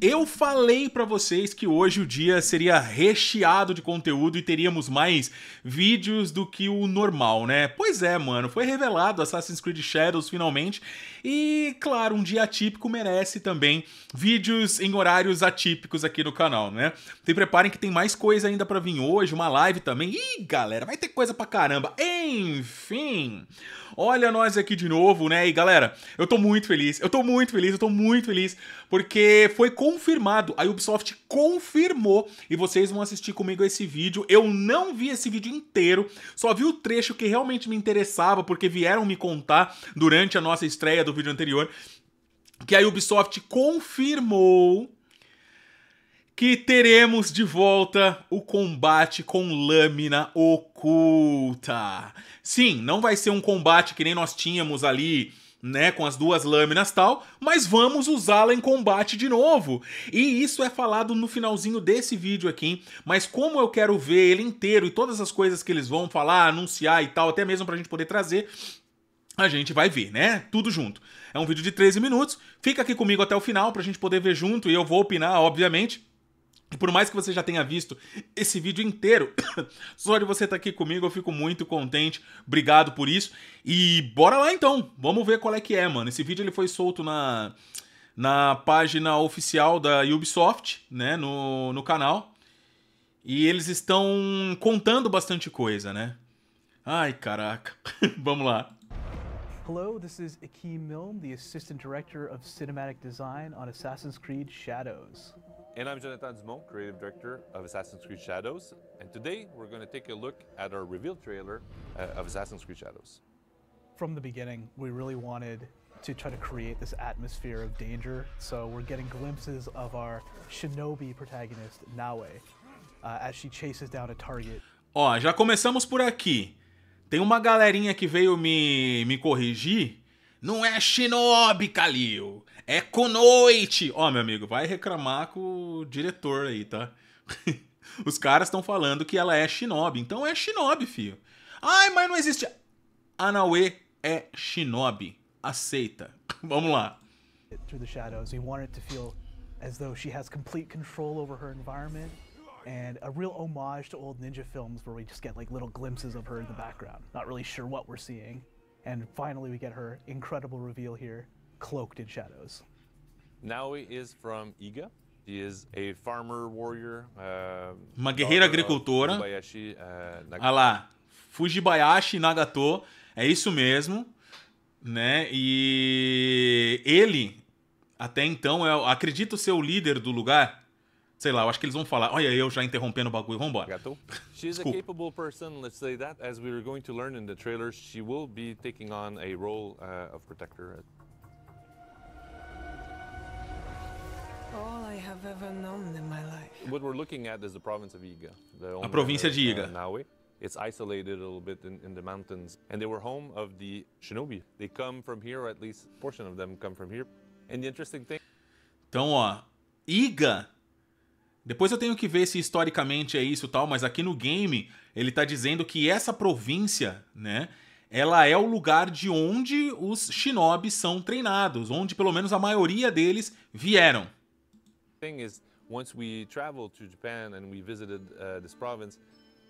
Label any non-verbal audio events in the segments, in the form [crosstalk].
Eu falei para vocês que hoje o dia seria recheado de conteúdo e teríamos mais vídeos do que o normal, né? Pois é, mano, foi revelado Assassin's Creed Shadows finalmente. E, claro, um dia atípico merece também vídeos em horários atípicos aqui no canal, né? Se preparem que tem mais coisa ainda para vir hoje, uma live também. Ih, galera, vai ter coisa pra caramba. Enfim, olha nós aqui de novo, né? E, galera, eu tô muito feliz, eu tô muito feliz, eu tô muito feliz, porque foi com confirmado. A Ubisoft confirmou e vocês vão assistir comigo esse vídeo. Eu não vi esse vídeo inteiro, só vi o trecho que realmente me interessava, porque vieram me contar durante a nossa estreia do vídeo anterior que a Ubisoft confirmou que teremos de volta o combate com lâmina oculta. Sim, não vai ser um combate que nem nós tínhamos ali né, com as duas lâminas tal, mas vamos usá-la em combate de novo. E isso é falado no finalzinho desse vídeo aqui, mas como eu quero ver ele inteiro e todas as coisas que eles vão falar, anunciar e tal, até mesmo pra gente poder trazer, a gente vai ver, né? Tudo junto. É um vídeo de 13 minutos, fica aqui comigo até o final pra gente poder ver junto e eu vou opinar, obviamente por mais que você já tenha visto esse vídeo inteiro, [coughs] só de você estar tá aqui comigo eu fico muito contente. Obrigado por isso. E bora lá então. Vamos ver qual é que é, mano. Esse vídeo ele foi solto na na página oficial da Ubisoft, né, no, no canal. E eles estão contando bastante coisa, né? Ai, caraca. [laughs] Vamos lá. Hello, this is Akeem Milne, the assistant director of cinematic design on Assassin's Creed Shadows. And I'm Jonathan Dumont, Creative Director of Assassin's Creed Shadows. And today we're going to take a look at our reveal trailer uh, of Assassin's Creed Shadows. From the beginning, we really wanted to try to create this atmosphere of danger. So we're getting glimpses of our shinobi protagonist, Nawe, uh, as she chases down a target. Ó, já começamos por aqui. Tem uma galerinha que veio me, me corrigir Não é Shinobi, Kalil. É Konoite. Ó, oh, meu amigo, vai reclamar com o diretor aí, tá? [laughs] Os caras estão falando que ela é Shinobi. Então é Shinobi, filho. Ai, mas não existe. Anaue é Shinobi. Aceita. [laughs] Vamos lá. Through the shadows, we want it to feel as though she has complete control over her environment and a real homage to old ninja films where we just get like little glimpses of her in the background. Not really sure what we're seeing. And finally, we get her incredible reveal here, cloaked in shadows. Naoi is from Iga. She is a farmer warrior. Uh, Uma guerreira agricultora. Fujibayashi, uh, ah lá, Fujibayashi Nagato. É isso mesmo, né? E ele até então é, acredito ser o líder do lugar sei lá, eu acho que eles vão falar, olha eu já interrompendo o bagulho, vambora. Gato. [laughs] She's a capable person, let's say that, as we were going to learn in the trailer, she will be taking on a role uh, of protector. All I have ever known in my life. What we're looking at is the province of Iga. The a província de uh, Iga. Naui. It's isolated a little bit in, in, the mountains. And they were home of the shinobi. They come from here, or at least a portion of them come from here. And the interesting thing... Então, ó, Iga depois eu tenho que ver se historicamente é isso tal, mas aqui no game ele está dizendo que essa província, né, ela é o lugar de onde os shinobi são treinados, onde pelo menos a maioria deles vieram. Thing is, once we traveled to Japan and we visited uh, this province,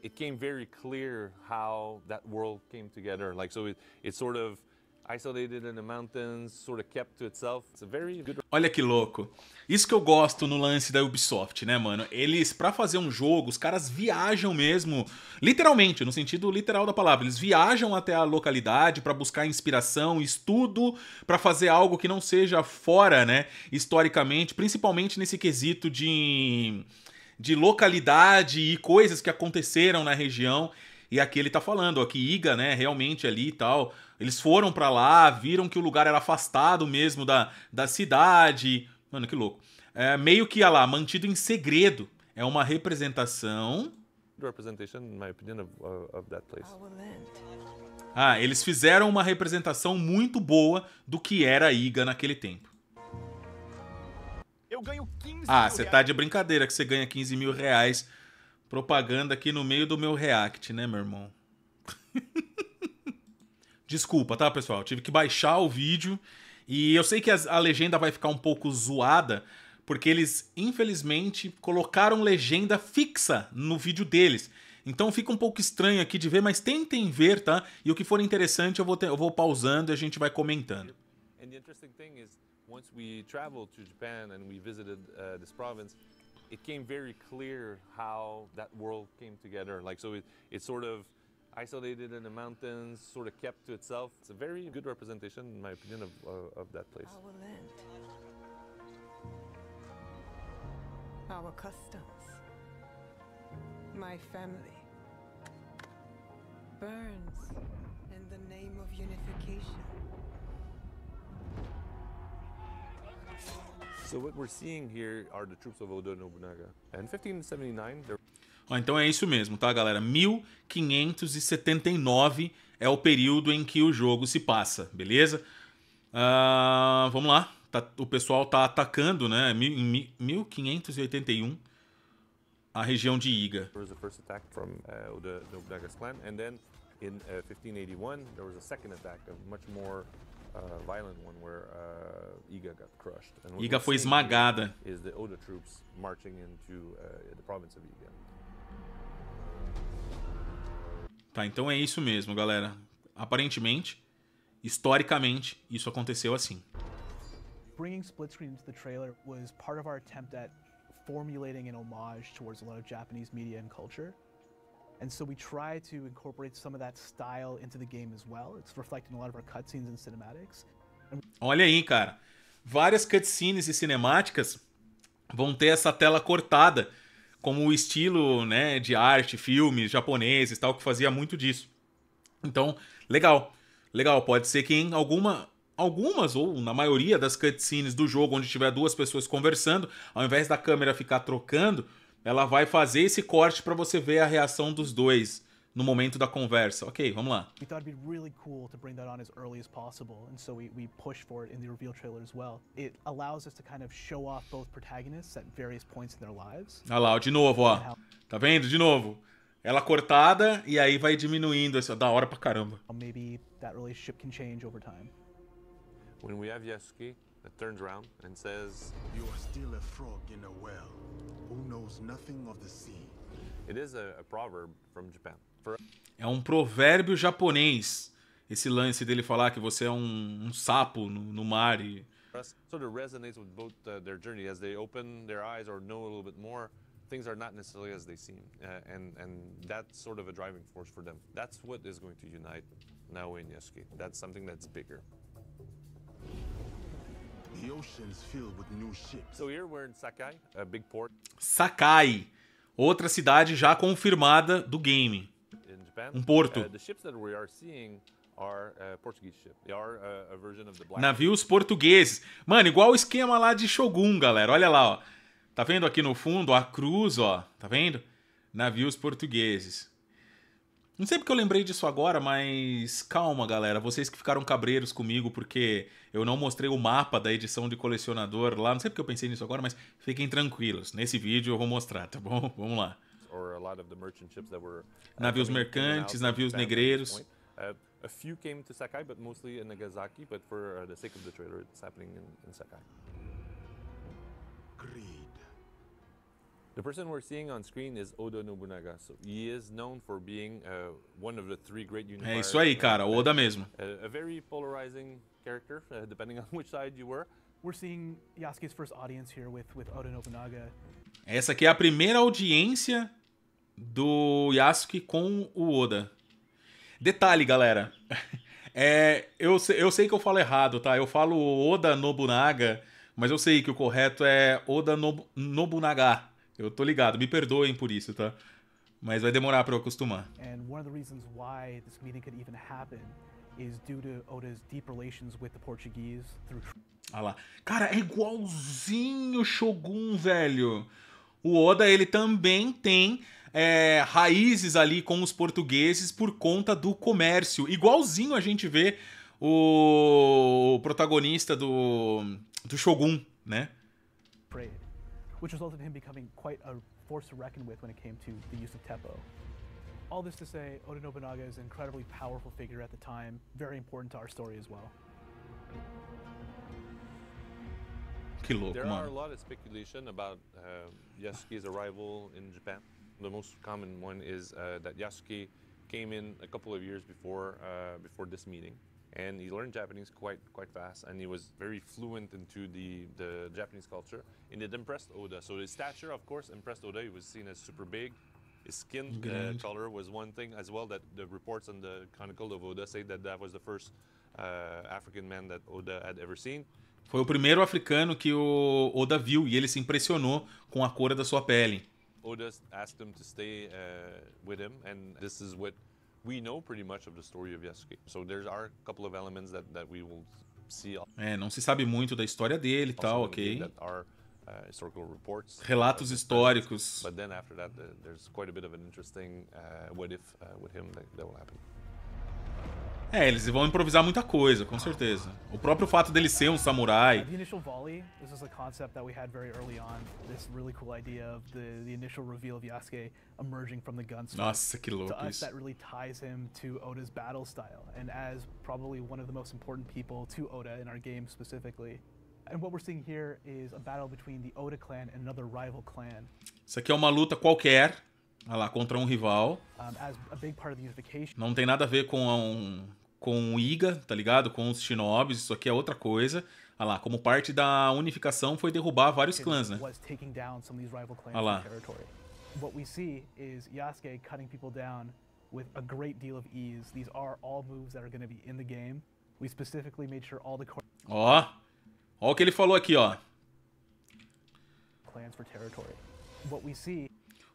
it came very clear how that world came together. Like so, it, it sort of Olha que louco. Isso que eu gosto no lance da Ubisoft, né, mano? Eles, para fazer um jogo, os caras viajam mesmo, literalmente, no sentido literal da palavra. Eles viajam até a localidade para buscar inspiração, estudo, para fazer algo que não seja fora, né, historicamente, principalmente nesse quesito de, de localidade e coisas que aconteceram na região. E aqui ele tá falando, ó, que Iga, né, realmente ali e tal, eles foram para lá, viram que o lugar era afastado mesmo da, da cidade. Mano, que louco. É, meio que, olha lá, mantido em segredo. É uma representação. Ah, eles fizeram uma representação muito boa do que era Iga naquele tempo. Eu ganho 15 Ah, você tá de brincadeira que você ganha 15 mil reais propaganda aqui no meio do meu react, né, meu irmão? [laughs] Desculpa, tá, pessoal? Eu tive que baixar o vídeo e eu sei que a legenda vai ficar um pouco zoada, porque eles, infelizmente, colocaram legenda fixa no vídeo deles. Então fica um pouco estranho aqui de ver, mas tentem ver, tá? E o que for interessante eu vou, ter, eu vou pausando e a gente vai comentando. And the interesting thing is, once we traveled to Japan and we visited uh, this it came very clear how that world came together. Like, so it, it sort of isolated in the mountains, sort of kept to itself. It's a very good representation, in my opinion, of, uh, of that place. Our land, our customs, my family burns in the name of unification. Oh, então é isso mesmo, tá, galera? 1579 é o período em que o jogo se passa, beleza? Uh, vamos lá. Tá, o pessoal tá atacando, né? Em 1581 a região de Iga. Uh, in 1581, uh, there was a second attack, a much more Uh, uh, Iga foi esmagada. Tá, então é isso mesmo, galera. Aparentemente, historicamente, isso aconteceu assim. Bringing split screen to the trailer was part of our attempt at formulating an homage towards a lot of Japanese media and culture. And so we try to incorporate some of that style into the game as well. It's a lot of our cutscenes and cinematics. Olha aí, cara. Várias cutscenes e cinemáticas vão ter essa tela cortada, como o estilo, né, de arte, filmes japoneses, tal que fazia muito disso. Então, legal. Legal, pode ser que em alguma algumas ou na maioria das cutscenes do jogo onde tiver duas pessoas conversando, ao invés da câmera ficar trocando, ela vai fazer esse corte para você ver a reação dos dois no momento da conversa. Ok, vamos lá. We thought it'd be really cool to bring that on as early as possible, and so we, we push for it in the reveal trailer as well. It allows us to kind of show off both protagonists at various points in their lives. Ah lá, de novo, ó. Tá vendo? De novo. Ela cortada e aí vai diminuindo, isso assim, é da hora pra caramba. Maybe that relationship can change over time. When we have Yasuke, that turns around and says, You are still a frog in a well who knows nothing of the sea. It is a, a proverb from Japan. For... É um provérbio japonês. Esse lance dele falar que você é um, um sapo no, no mar e sort of resonates with both uh, their journey as they open their eyes or know a little bit more. Things are not necessarily as they seem, uh, and and that's sort of a driving force for them. That's what is going to unite Naoe and Yasuke. That's something that's bigger. Sakai, outra cidade já confirmada do game. Um porto. Navios portugueses. Mano, igual o esquema lá de Shogun, galera. Olha lá, ó. Tá vendo aqui no fundo a cruz, ó? Tá vendo? Navios portugueses. Não sei porque eu lembrei disso agora, mas calma, galera. Vocês que ficaram cabreiros comigo porque eu não mostrei o mapa da edição de colecionador lá. Não sei porque eu pensei nisso agora, mas fiquem tranquilos. Nesse vídeo eu vou mostrar, tá bom? [laughs] Vamos lá. Uh, navios mercantes, navios negreiros. Uh, a few came to Sakai, but mostly in Nagasaki. But for uh, the sake of the trailer, it's happening in, Sakai. Green. The person we're seeing on screen is Oda Nobunaga. So he is known for being uh, one of the three great É isso aí, cara, Oda mesmo. A, a very polarizing character uh, depending [laughs] on which side you were. We're seeing Yasuke's first audience here with with Oda Nobunaga. Essa aqui é a primeira audiência do Yasuke com o Oda. Detalhe, galera. [laughs] É, eu, eu sei que eu falo errado, tá? Eu falo Oda Nobunaga, mas eu sei que o correto é Oda Nob Nobunaga. Eu tô ligado, me perdoem por isso, tá? Mas vai demorar para eu acostumar. And one of the reasons why this meeting could even happen is due to Oda's deep relations with the Portuguese through Ah lá. Cara, é igualzinho Shogun, velho. O Oda, ele também tem é, raízes ali com os portugueses por conta do comércio. Igualzinho a gente vê o protagonista do, do Shogun, né? which resulted in him becoming quite a force to reckon with when it came to the use of teppo. All this to say, Oda Nobunaga is an incredibly powerful figure at the time, very important to our story as well. there are a lot of speculation about uh, Yasuke's arrival in Japan. The most common one is uh, that Yasuke came in a couple of years before, uh, before this meeting and he learned Japanese quite quite fast, and he was very fluent into the, the Japanese culture, and it impressed Oda. So his stature, of course, impressed Oda. He was seen as super big. His skin uh, color was one thing as well that the reports on the Chronicle of Oda say that that was the first uh, African man that Oda had ever seen. Foi o primeiro africano que o Oda viu e ele se impressionou com a cor da sua pele. Oda asked him to stay uh, with him, and this is what we know pretty much of the story of Yasuke. So there are a couple of elements that, that we will see. É, não se sabe muito da história dele e tal, ok. Uh, Relatos históricos. But then after that, uh, there's quite a bit of an interesting uh, what if uh, with him that, that will happen. É, eles vão improvisar muita coisa, com certeza. O próprio fato dele ser um samurai. The initial volley, this a concept that we had very early on. This really cool idea of the, the initial reveal of Yasuke emerging from the Nossa, que louco isso. that really ties him to Oda's battle style and as probably one of the most important people to Oda in our game specifically. And what we're seeing here is a battle between the Oda clan and another rival clan. Isso aqui é uma luta qualquer, Olha lá, contra um rival. Não tem nada a ver com um, com o Iga, tá ligado? Com os shinobis, isso aqui é outra coisa. Olha lá, como parte da unificação foi derrubar vários clãs, né? Olha lá. What we see is Yasuke cutting people down with a great deal of ease. These are all moves that are going to be in the game. We specifically made sure all the Ó. Ó o que ele falou aqui, ó.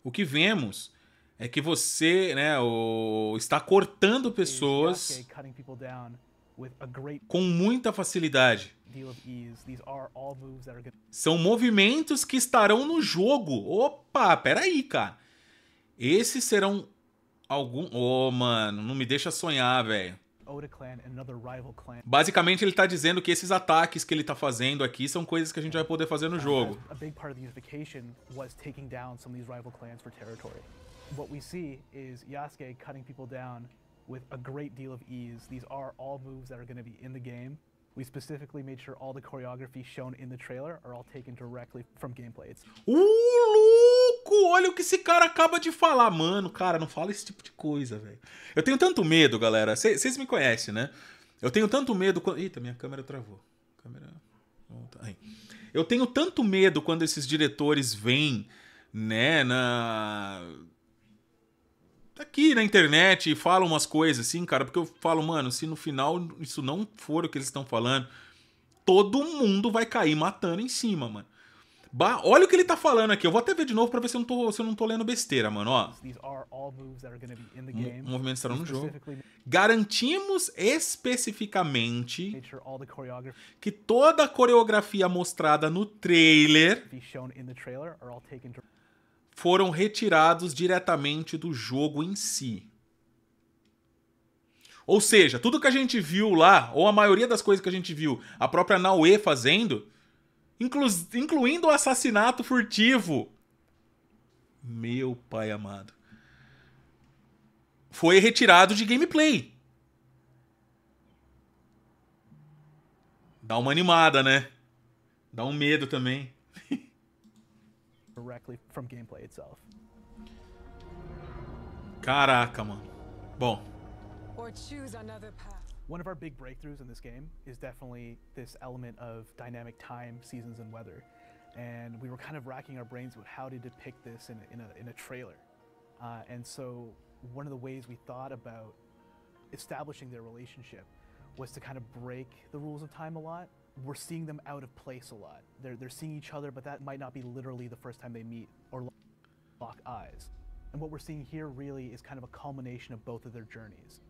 O que vemos é que você né, o, está cortando pessoas com muita facilidade. São movimentos que estarão no jogo. Opa, peraí, cara. Esses serão algum. Oh, mano, não me deixa sonhar, velho. Basicamente, ele está dizendo que esses ataques que ele está fazendo aqui são coisas que a gente vai poder fazer no jogo. What we see is Yasuke cutting people down with a great deal of ease. These are all moves that are going to be in the game. We specifically made sure all the choreography shown in the trailer are all taken directly from gameplay. It's... Olha o que esse cara acaba de falar, mano. Cara, não fala esse tipo de coisa, velho. Eu tenho tanto medo, galera. Vocês me conhecem, né? Eu tenho tanto medo quando. Eita, minha câmera travou. Câmera. Aí. Eu tenho tanto medo quando esses diretores vêm, né, na Tá aqui na internet e falam umas coisas assim, cara, porque eu falo, mano, se no final isso não for o que eles estão falando, todo mundo vai cair matando em cima, mano. Bah, olha o que ele tá falando aqui. Eu vou até ver de novo pra ver se eu não tô, se eu não tô lendo besteira, mano. Ó. movimentos estarão no jogo. Garantimos especificamente que toda a coreografia mostrada no trailer foram retirados diretamente do jogo em si. Ou seja, tudo que a gente viu lá, ou a maioria das coisas que a gente viu, a própria Naue fazendo, inclu incluindo o assassinato furtivo. Meu pai amado. Foi retirado de gameplay. Dá uma animada, né? Dá um medo também. directly from gameplay itself. Caraca, Bom. Or choose another path. One of our big breakthroughs in this game is definitely this element of dynamic time, seasons, and weather. And we were kind of racking our brains with how to depict this in a, in a, in a trailer. Uh, and so one of the ways we thought about establishing their relationship was to kind of break the rules of time a lot we're seeing them out of place a lot. They're, they're seeing each other, but that might not be literally the first time they meet or lock eyes. And what we're seeing here really is kind of a culmination of both of their journeys.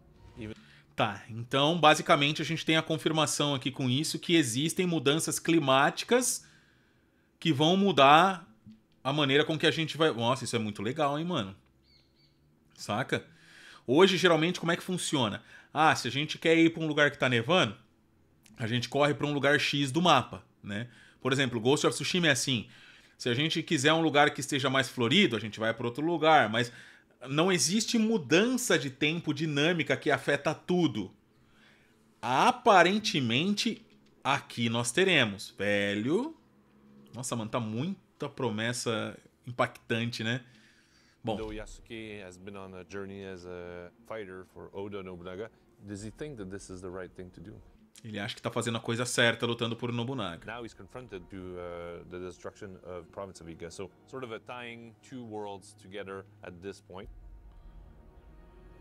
Tá, então basicamente a gente tem a confirmação aqui com isso que existem mudanças climáticas que vão mudar a maneira com que a gente vai. Nossa, isso é muito legal, hein, mano? Saca? Hoje, geralmente, como é que funciona? Ah, se a gente quer ir para um lugar que tá nevando, a gente corre para um lugar X do mapa, né? Por exemplo, Ghost of Tsushima é assim. Se a gente quiser um lugar que esteja mais florido, a gente vai para outro lugar, mas não existe mudança de tempo dinâmica que afeta tudo. Aparentemente, aqui nós teremos. Velho. Nossa, mano, tá muita promessa impactante, né? Bom. Though Yasuke has been on a journey as a fighter for Oda Nobunaga, does he think that this is the right thing to do? Ele acha que está fazendo a coisa certa lutando por Nobunaga. Now he's confronted to uh, the destruction of province of Iga. So sort of a tying two worlds together at this point.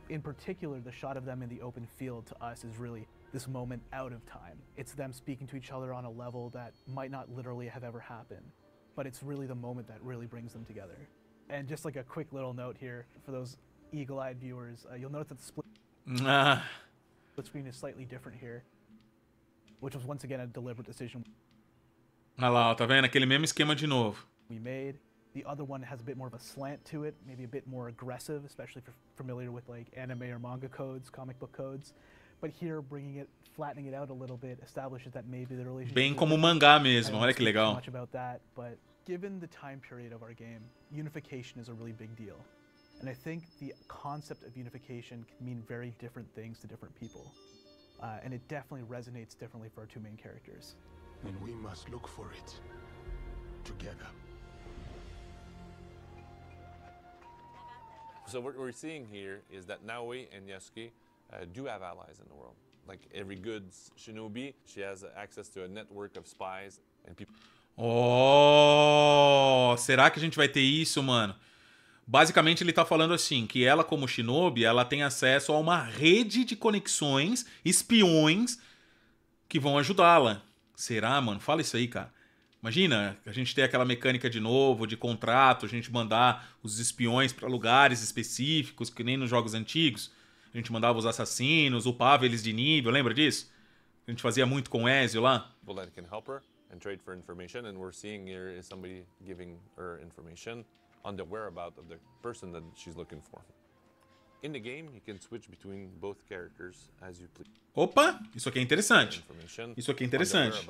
In particular, the shot of them in the open field to us is really this moment out of time. It's them speaking to each other on a level that might not literally have ever happened, but it's really the moment that really brings them together. And just like a quick little note here for those eagle-eyed viewers, uh, you'll notice that the split, split ah. screen is slightly different here which was once again a deliberate decision. Ah lá, tá vendo? Aquele mesmo esquema de novo. We made. The other one has a bit more of a slant to it, maybe a bit more aggressive, especially if you're familiar with like anime or manga codes, comic book codes. But here, bringing it, flattening it out a little bit, establishes that maybe the relationship. Bem como mangá mesmo, olha que legal. Much about that, but given the time period of our game, unification is a really big deal. And I think the concept of unification can mean very different things to different people uh, and it definitely resonates differently for our two main characters. And we must look for it together. So what we're seeing here is that Naoe and Yasuke uh, do have allies in the world. Like every good shinobi, she has access to a network of spies and people. Oh, será que a gente vai ter isso, mano? Basicamente, ele está falando assim: que ela, como shinobi, ela tem acesso a uma rede de conexões, espiões, que vão ajudá-la. Será, mano? Fala isso aí, cara. Imagina a gente ter aquela mecânica de novo, de contrato, a gente mandar os espiões para lugares específicos, que nem nos jogos antigos. A gente mandava os assassinos, upava eles de nível, lembra disso? A gente fazia muito com Ezio lá. Well, can help her and trade for information and we're seeing here is somebody giving her information on the whereabout of the person that she's looking for. In the game, you can switch between both characters as you please. Opa, isso aqui é interessante. Isso aqui é interessante.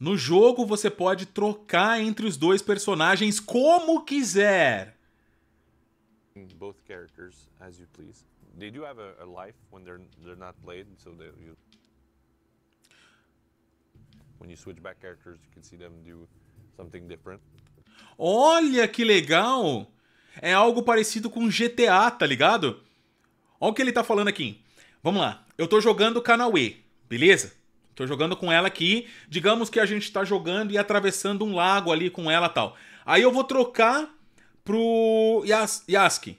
No jogo você pode trocar entre os dois personagens como quiser. Both characters as you please. They do have a, a life when they're they're not played, so they, you when you switch back characters, you can see them do something different. Olha que legal! É algo parecido com GTA, tá ligado? Olha o que ele tá falando aqui. Vamos lá. Eu tô jogando Kanawe, beleza? Tô jogando com ela aqui. Digamos que a gente tá jogando e atravessando um lago ali com ela tal. Aí eu vou trocar pro Yas Yasuke.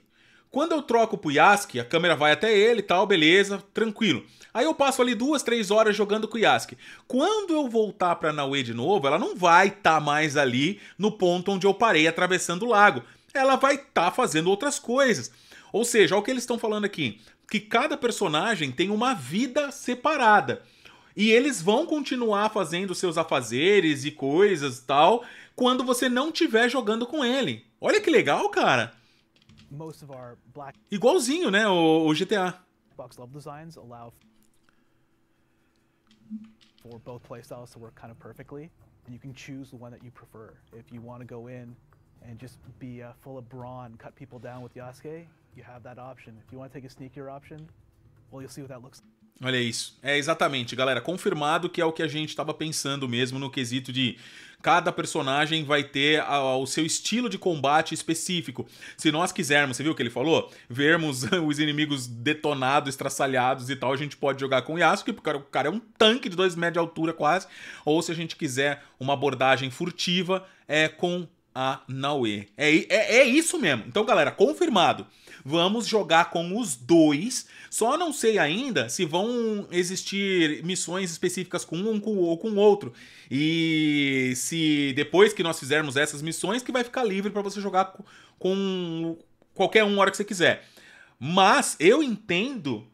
Quando eu troco pro Yasuke, a câmera vai até ele e tal, beleza, tranquilo. Aí eu passo ali duas, três horas jogando com o Yasuke. Quando eu voltar pra Naue de novo, ela não vai estar tá mais ali no ponto onde eu parei atravessando o lago. Ela vai estar tá fazendo outras coisas. Ou seja, olha o que eles estão falando aqui. Que cada personagem tem uma vida separada. E eles vão continuar fazendo seus afazeres e coisas tal quando você não estiver jogando com ele. Olha que legal, cara. Igualzinho, né, o, o GTA. Box level designs allow for both playstyles to work kind of perfectly, and you can choose the one that you prefer. If you want to go in and just be uh, full of brawn, cut people down with Yasuke, you have that option. If you want to take a sneakier option, well, you'll see what that looks like. Olha isso. É exatamente, galera. Confirmado que é o que a gente estava pensando mesmo no quesito de cada personagem vai ter a, a, o seu estilo de combate específico. Se nós quisermos, você viu o que ele falou? Vermos [laughs] os inimigos detonados, estraçalhados e tal, a gente pode jogar com o Yasuke, porque o cara é um tanque de 2 metros de altura quase. Ou se a gente quiser uma abordagem furtiva, é com a Naue. É, é, é isso mesmo. Então, galera, confirmado. Vamos jogar com os dois. Só não sei ainda se vão existir missões específicas com um com, ou com outro. E se depois que nós fizermos essas missões, que vai ficar livre para você jogar com, com qualquer um hora que você quiser. Mas eu entendo,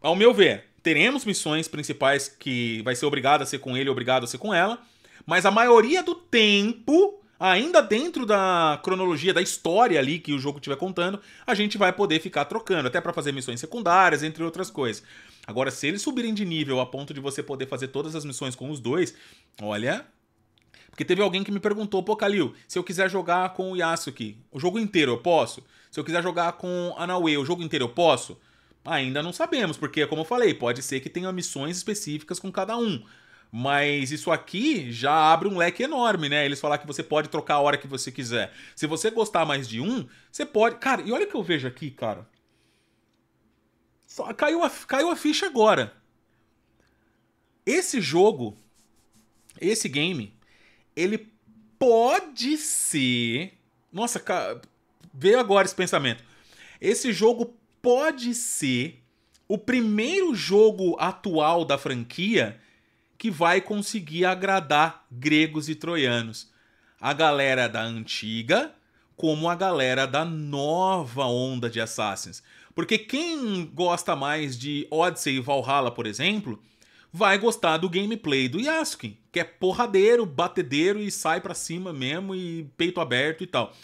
ao meu ver, teremos missões principais que vai ser obrigado a ser com ele, obrigado a ser com ela. Mas a maioria do tempo ainda dentro da cronologia, da história ali que o jogo estiver contando, a gente vai poder ficar trocando, até para fazer missões secundárias, entre outras coisas. Agora, se eles subirem de nível a ponto de você poder fazer todas as missões com os dois, olha, porque teve alguém que me perguntou, pô, Kalil, se eu quiser jogar com o Yasuki, o jogo inteiro eu posso? Se eu quiser jogar com a Naue, o jogo inteiro eu posso? Ainda não sabemos, porque, como eu falei, pode ser que tenha missões específicas com cada um. Mas isso aqui já abre um leque enorme, né? Eles falar que você pode trocar a hora que você quiser. Se você gostar mais de um, você pode. Cara, e olha o que eu vejo aqui, cara. Só caiu a, caiu a ficha agora. Esse jogo, esse game, ele pode ser. Nossa, cara, veio agora esse pensamento. Esse jogo pode ser o primeiro jogo atual da franquia que vai conseguir agradar gregos e troianos. A galera da antiga, como a galera da nova onda de Assassins. Porque quem gosta mais de Odyssey e Valhalla, por exemplo, vai gostar do gameplay do Yasuke, que é porradeiro, batedeiro e sai para cima mesmo e peito aberto e tal.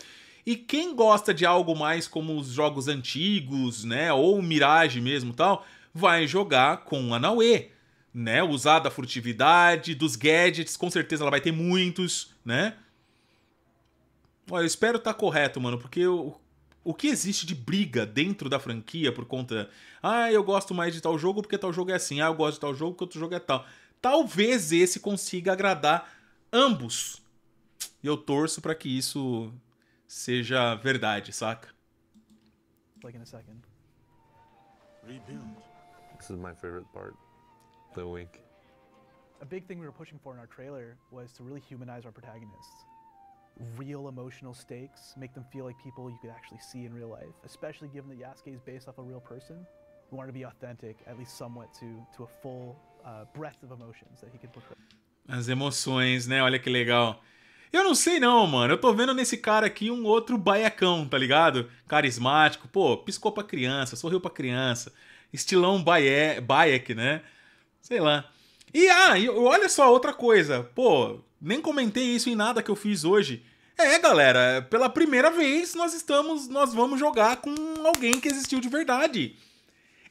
E quem gosta de algo mais como os jogos antigos, né, ou Mirage mesmo tal, vai jogar com a Naue né? Usar da furtividade, dos gadgets, com certeza ela vai ter muitos, né? Olha, eu espero estar tá correto, mano, porque eu, o que existe de briga dentro da franquia por conta. Ah, eu gosto mais de tal jogo porque tal jogo é assim. Ah, eu gosto de tal jogo porque outro jogo é tal. Talvez esse consiga agradar ambos. E eu torço para que isso seja verdade, saca? Like in a second. Rebuild. This is my favorite part the wink. A big thing we were pushing for in our trailer was to really humanize our protagonists. Real emotional stakes, make them feel like people you could actually see in real life, especially given that Yasuke is based off a real person. We wanted to be authentic, at least somewhat, to, to a full uh, breadth of emotions that he could portray. As emoções, né? Olha que legal. Eu não sei não, mano. Eu tô vendo nesse cara aqui um outro baiacão, tá ligado? Carismático, pô, piscou pra criança, sorriu pra criança. Estilão baie, baiec, né? Sei lá. E ah, olha só outra coisa. Pô, nem comentei isso em nada que eu fiz hoje. É, galera, pela primeira vez nós estamos, nós vamos jogar com alguém que existiu de verdade.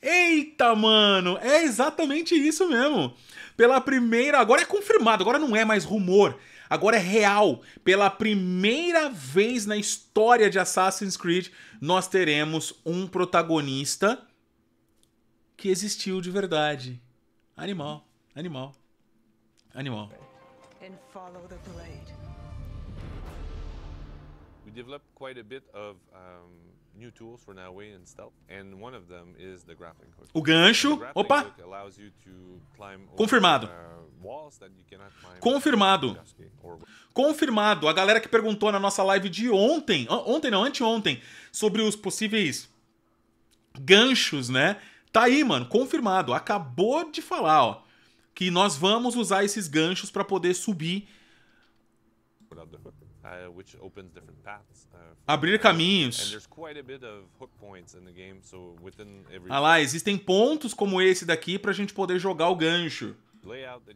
Eita, mano, é exatamente isso mesmo. Pela primeira, agora é confirmado, agora não é mais rumor, agora é real. Pela primeira vez na história de Assassin's Creed, nós teremos um protagonista que existiu de verdade. Animal, animal, animal. And follow the blade. We developed quite a bit of um, new tools for Naui and stealth, and one of them is the grappling hook. O gancho, opa! Confirmado. Uh, Confirmado. Confirmado. A galera que perguntou na nossa live de ontem, ontem não, anteontem, sobre os possíveis ganchos, né? Tá aí, mano, confirmado. Acabou de falar, ó, que nós vamos usar esses ganchos para poder subir. Uh, uh, Abrir caminhos. Ah lá, existem pontos como esse daqui para a gente poder jogar o gancho. layout uh,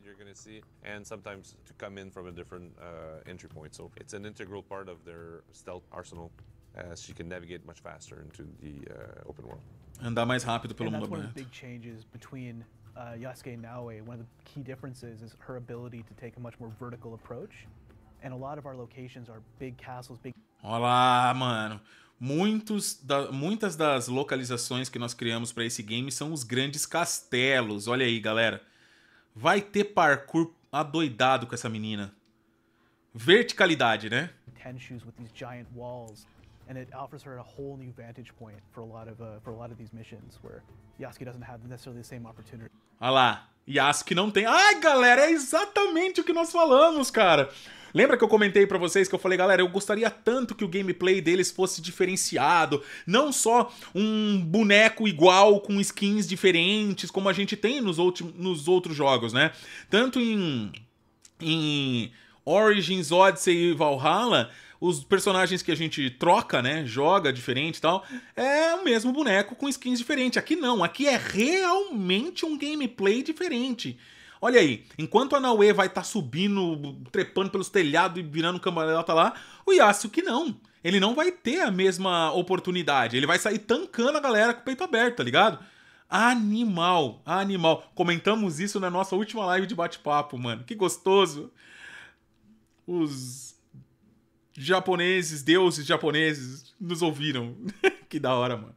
integral arsenal, as uh, can navigate much faster into the uh, open world. Andar mais rápido pelo mundo aberto. uh, Naoe. One of the key differences is her ability to take a much more vertical approach, and a lot of our locations are big castles, big. Olá, mano. Muitos da, muitas das localizações que nós criamos para esse game são os grandes castelos. Olha aí, galera. Vai ter parkour adoidado com essa menina. Verticalidade, né? shoes and it offers her a whole new vantage point for a lot of uh, for a lot of these missions where Yasuke doesn't have necessarily the same opportunity. Olha lá, Yasuke não tem. Ai, galera, é exatamente o que nós falamos, cara. Lembra que eu comentei para vocês que eu falei, galera, eu gostaria tanto que o gameplay deles fosse diferenciado, não só um boneco igual com skins diferentes, como a gente tem nos, outros, nos outros jogos, né? Tanto em, em Origins, Odyssey e Valhalla, os personagens que a gente troca, né? Joga diferente e tal. É o mesmo boneco com skins diferentes. Aqui não, aqui é realmente um gameplay diferente. Olha aí, enquanto a Naue vai estar tá subindo, trepando pelos telhados e virando camarota lá, o Yasuo que não. Ele não vai ter a mesma oportunidade. Ele vai sair tancando a galera com o peito aberto, tá ligado? Animal, animal. Comentamos isso na nossa última live de bate-papo, mano. Que gostoso. Os japoneses, deuses japoneses, nos ouviram. [laughs] que da hora, mano.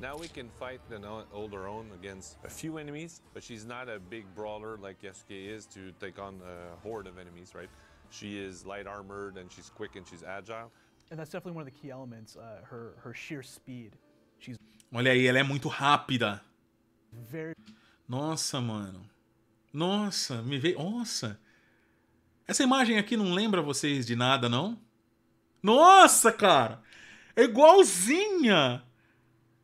Now we can fight an older own against a few enemies, but she's not a big brawler like Yasuke is to take on a horde of enemies, right? She is light armored and she's quick and she's agile. And that's definitely one of the key elements, uh, her, her sheer speed. She's Olha aí, ela é muito rápida. Very... Nossa, mano. Nossa, me veio. Nossa. Essa imagem aqui não lembra vocês de nada, não? Nossa, cara! É igualzinha!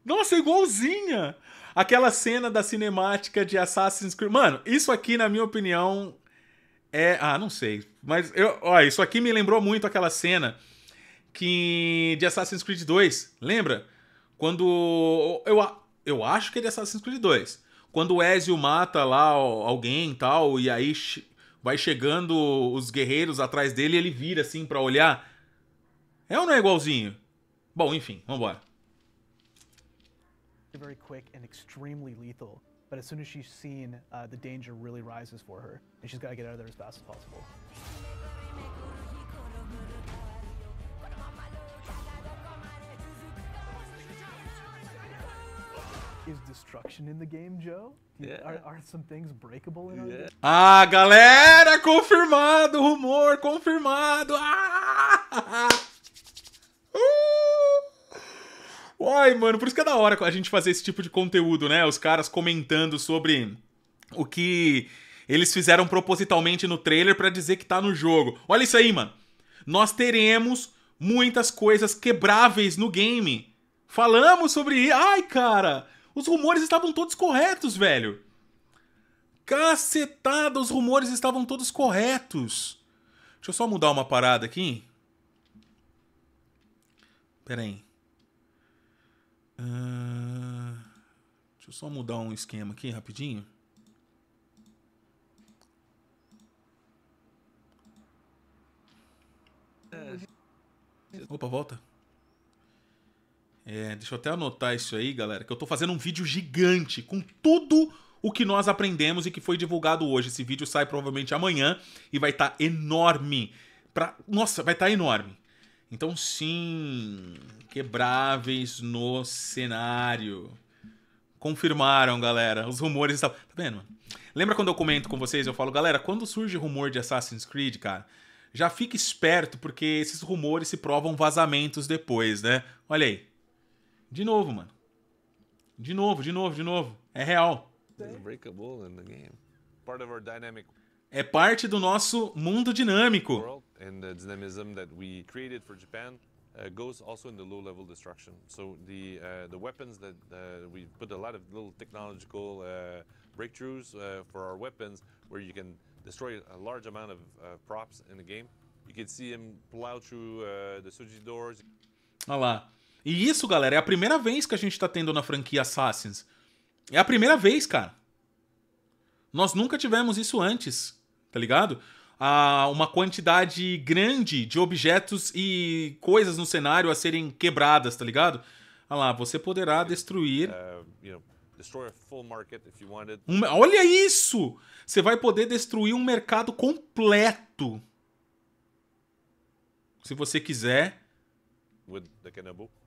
Nossa, é igualzinha! Aquela cena da cinemática de Assassin's Creed. Mano, isso aqui, na minha opinião, é. Ah, não sei. Mas, eu... ó, isso aqui me lembrou muito aquela cena que de Assassin's Creed 2. Lembra? Quando. Eu, eu acho que é de Assassin's Creed 2. Quando o Ezio mata lá alguém e tal, e aí vai chegando os guerreiros atrás dele e ele vira assim para olhar. É ou não é igualzinho? Bom, enfim, vambora. Very quick and extremely lethal, but as soon as she's seen, uh, the danger really rises for her, and she's got to get out of there as fast as possible. Is destruction in the game, Joe? Yeah. Are, are some things breakable in yeah. Ah, galera, confirmado, rumor confirmado. Ah! [laughs] Uh! Uai, mano, por isso que é da hora a gente fazer esse tipo de conteúdo, né? Os caras comentando sobre o que eles fizeram propositalmente no trailer para dizer que tá no jogo. Olha isso aí, mano. Nós teremos muitas coisas quebráveis no game. Falamos sobre, ai, cara, os rumores estavam todos corretos, velho. Cacetada, os rumores estavam todos corretos. Deixa eu só mudar uma parada aqui. Pera aí. Uh... Deixa eu só mudar um esquema aqui rapidinho. Opa, volta. É, deixa eu até anotar isso aí, galera, que eu tô fazendo um vídeo gigante com tudo o que nós aprendemos e que foi divulgado hoje. Esse vídeo sai provavelmente amanhã e vai estar tá enorme. Pra... Nossa, vai estar tá enorme. Então, sim, quebráveis no cenário. Confirmaram, galera. Os rumores estavam. Tá vendo, mano? Lembra quando eu comento com vocês? Eu falo, galera, quando surge rumor de Assassin's Creed, cara, já fique esperto, porque esses rumores se provam vazamentos depois, né? Olha aí. De novo, mano. De novo, de novo, de novo. É real. É parte do nosso mundo dinâmico. Uh, goes also in the low level destruction. So the uh, the weapons that uh, we put a lot of little technological uh, breakthroughs uh, for our weapons, where you can destroy a large amount of uh, props in the game. You can see him plow through the Suji doors. Olha lá. E isso, galera, é a primeira vez que a gente tá tendo na franquia Assassins. É a primeira vez, cara. Nós nunca tivemos isso antes, tá ligado? Ah, uma quantidade grande de objetos e coisas no cenário a serem quebradas, tá ligado? Olha lá, você poderá destruir. Uh, um... Olha isso! Você vai poder destruir um mercado completo. Se você quiser.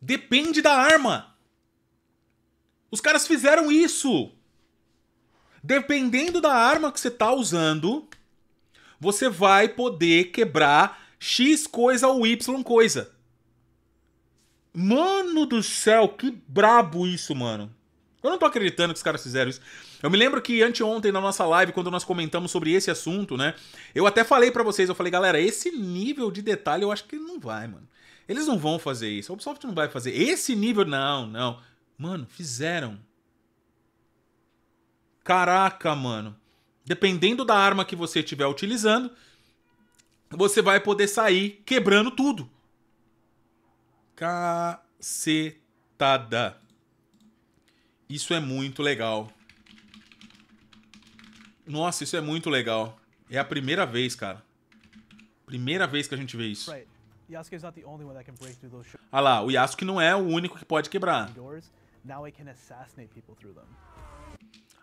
Depende da arma. Os caras fizeram isso. Dependendo da arma que você tá usando, você vai poder quebrar X coisa ou Y coisa. Mano do céu, que brabo isso, mano. Eu não tô acreditando que os caras fizeram isso. Eu me lembro que anteontem na nossa live, quando nós comentamos sobre esse assunto, né? Eu até falei para vocês, eu falei, galera, esse nível de detalhe eu acho que não vai, mano. Eles não vão fazer isso. A Ubisoft não vai fazer. Esse nível, não, não. Mano, fizeram. Caraca, mano. Dependendo da arma que você estiver utilizando, você vai poder sair quebrando tudo. Cacetada. Isso é muito legal. Nossa, isso é muito legal. É a primeira vez, cara. Primeira vez que a gente vê isso. Right. Ah lá, o Yasuke não é o único que pode quebrar.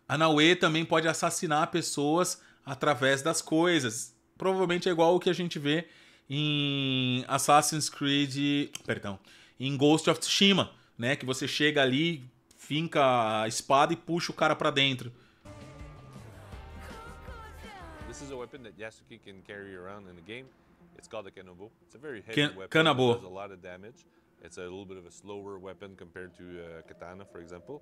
A Naue também pode assassinar pessoas através das coisas. Provavelmente é igual o que a gente vê em Assassin's Creed, perdão, em Ghost of Tsushima, né, que você chega ali, finca a espada e puxa o cara para dentro. Essa é uma arma que Yasuke pode carry no jogo. It's called a Kenobo. It's a very heavy weapon. Kanabo. does a lot of damage. It's a little bit of a slower weapon compared to uh, Katana, for example.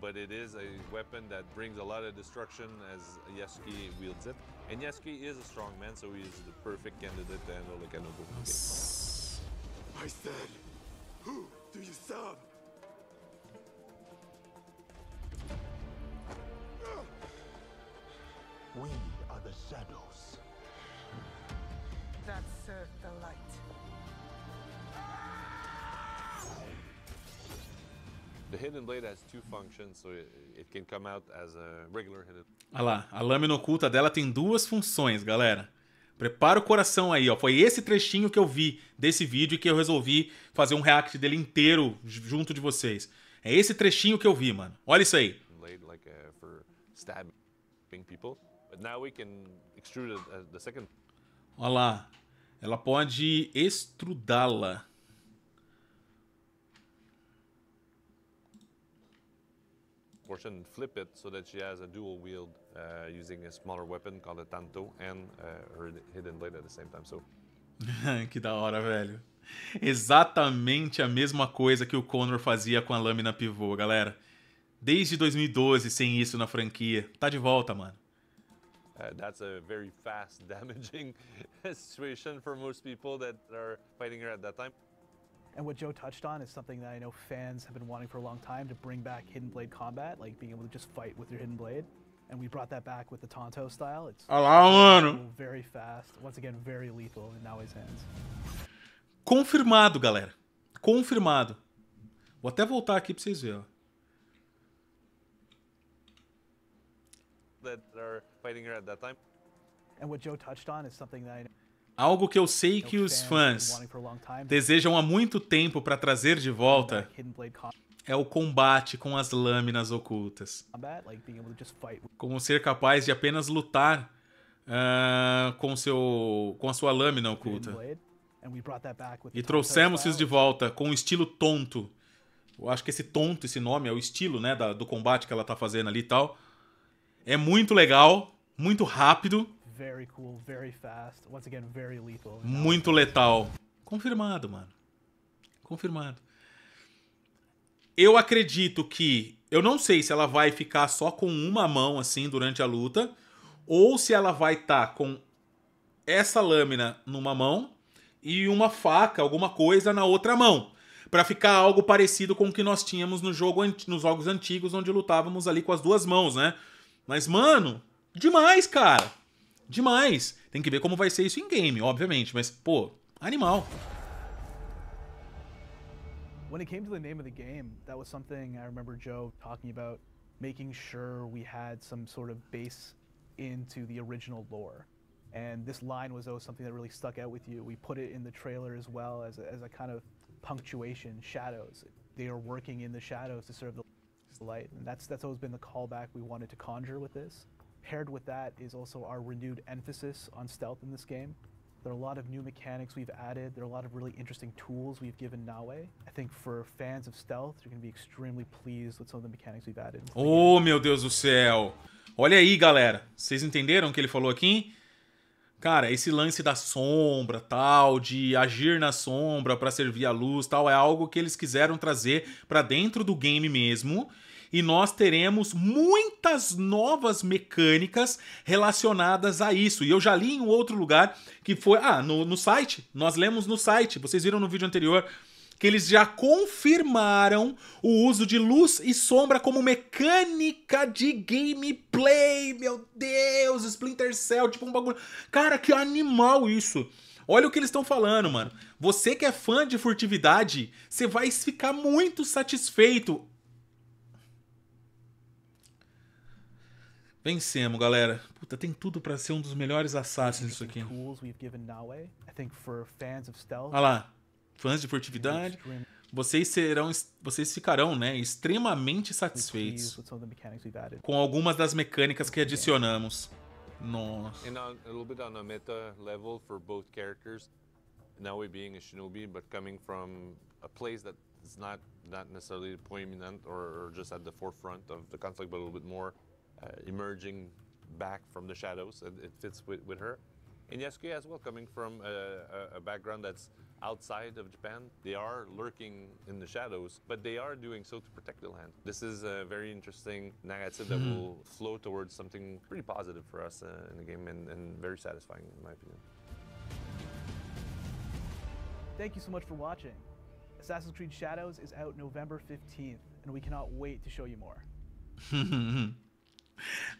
But it is a weapon that brings a lot of destruction as Yasuke wields it. And Yasuke is a strong man, so he is the perfect candidate to handle the Kenobo. I said, who do you serve? We are the shadows. that serve uh, the light. The hidden blade has two functions, so it can come out as a regular hidden. Ah lá, a lâmina oculta dela tem duas funções, galera. Prepara o coração aí, ó. Foi esse trechinho que eu vi desse vídeo e que eu resolvi fazer um react dele inteiro junto de vocês. É esse trechinho que eu vi, mano. Olha isso aí. Like, uh, Olha lá. Ela pode extrudá-la. portion flip it so that she has a dual wield uh, using a smaller weapon called a tanto and uh, her hidden blade at the same time. So. [laughs] que da hora, velho. Exatamente a mesma coisa que o Connor fazia com a lâmina pivô, galera. Desde 2012 sem isso na franquia. Tá de volta, mano. Uh, that's a very fast [laughs] damaging situation for most people that are fighting her at that time. And what Joe touched on is something that I know fans have been wanting for a long time to bring back Hidden Blade combat, like being able to just fight with your Hidden Blade. And we brought that back with the Tonto style. It's oh, very fast, once again, very lethal in Naoi's hands. Confirmado, galera. Confirmado. Vou até voltar aqui pra vocês verem. That are Algo que eu sei que os fãs desejam há muito tempo para trazer de volta é o combate com as lâminas ocultas. Como ser capaz de apenas lutar uh, com, seu, com a sua lâmina oculta. E trouxemos isso de volta com o um estilo tonto. Eu acho que esse tonto, esse nome, é o estilo né, da, do combate que ela tá fazendo ali e tal. É muito legal muito rápido. Muito letal. Confirmado, mano. Confirmado. Eu acredito que. Eu não sei se ela vai ficar só com uma mão assim durante a luta. Ou se ela vai estar tá com essa lâmina numa mão e uma faca, alguma coisa na outra mão. para ficar algo parecido com o que nós tínhamos no jogo nos jogos antigos, onde lutávamos ali com as duas mãos, né? Mas, mano, Demais, cara! Demais! Tem que ver como vai ser isso em game, obviamente, mas, pô, animal. When it came to the name of the game, that was something I remember Joe talking about making sure we had some sort of base into the original lore. And this line was always something that really stuck out with you. We put it in the trailer as well as a, as a kind of punctuation, shadows. They are working in the shadows to serve the light. And that's, that's always been the callback we wanted to conjure with this. Paired with that is also our renewed emphasis on stealth in this game. There are a lot of new mechanics we've added. There are a lot of really interesting tools we've given Nawe. I think for fans of stealth, you're going to be extremely pleased with some of the mechanics we've added. Oh, meu Deus do céu. Olha aí, galera. Vocês entenderam o que ele falou aqui? Cara, esse lance da sombra, tal, de agir na sombra para servir a luz, tal, é algo que eles quiseram trazer para dentro do game mesmo e nós teremos muitas novas mecânicas relacionadas a isso. E eu já li em outro lugar que foi. Ah, no, no site. Nós lemos no site. Vocês viram no vídeo anterior que eles já confirmaram o uso de luz e sombra como mecânica de gameplay. Meu Deus, Splinter Cell, tipo um bagulho. Cara, que animal isso. Olha o que eles estão falando, mano. Você que é fã de furtividade, você vai ficar muito satisfeito. Vencemos, galera. Puta, tem tudo para ser um dos melhores assassins isso aqui. Olha lá. Fãs de furtividade. Vocês serão, vocês ficarão, né, extremamente satisfeitos com algumas das mecânicas que adicionamos. Nossa. And on, uh, a little bit on meta level for both characters. Naoe being a shinobi, but coming from a place that is not not necessarily prominent or, or just at the forefront of the conflict, but a little bit more Uh, emerging back from the shadows. It, it fits with, with her. And as well, coming from a, a, background that's outside of Japan, they are lurking in the shadows, but they are doing so to protect the land. This is a very interesting narrative that hmm. will flow towards something pretty positive for us uh, in the game and, and very satisfying in my opinion. Thank you so much for watching. Assassin's Creed Shadows is out November 15th, and we cannot wait to show you more. [laughs]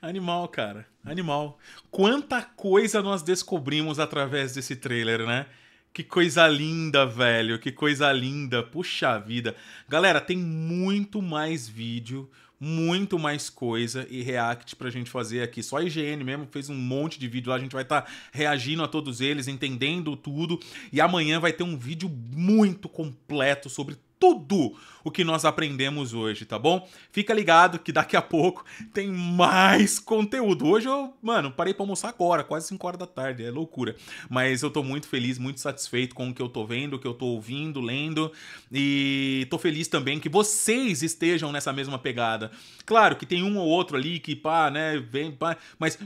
Animal, cara. Animal. Quanta coisa nós descobrimos através desse trailer, né? Que coisa linda, velho. Que coisa linda. Puxa vida. Galera, tem muito mais vídeo, muito mais coisa e react pra gente fazer aqui. Só a IGN mesmo fez um monte de vídeo lá. A gente vai estar tá reagindo a todos eles, entendendo tudo. E amanhã vai ter um vídeo muito completo sobre tudo o que nós aprendemos hoje, tá bom? Fica ligado que daqui a pouco tem mais conteúdo. Hoje eu, mano, parei para almoçar agora, quase 5 horas da tarde, é loucura. Mas eu tô muito feliz, muito satisfeito com o que eu tô vendo, o que eu tô ouvindo, lendo e tô feliz também que vocês estejam nessa mesma pegada. Claro que tem um ou outro ali que pá, né, vem, pá, mas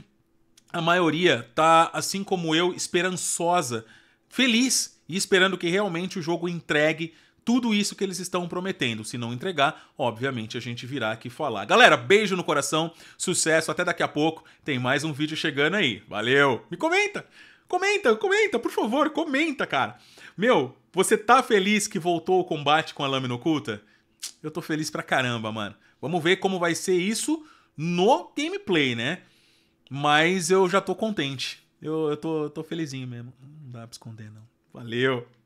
a maioria tá assim como eu, esperançosa, feliz e esperando que realmente o jogo entregue tudo isso que eles estão prometendo. Se não entregar, obviamente a gente virá aqui falar. Galera, beijo no coração, sucesso, até daqui a pouco. Tem mais um vídeo chegando aí. Valeu! Me comenta! Comenta, comenta, por favor, comenta, cara. Meu, você tá feliz que voltou o combate com a lâmina oculta? Eu tô feliz pra caramba, mano. Vamos ver como vai ser isso no gameplay, né? Mas eu já tô contente. Eu, eu tô, tô felizinho mesmo. Não dá pra esconder, não. Valeu!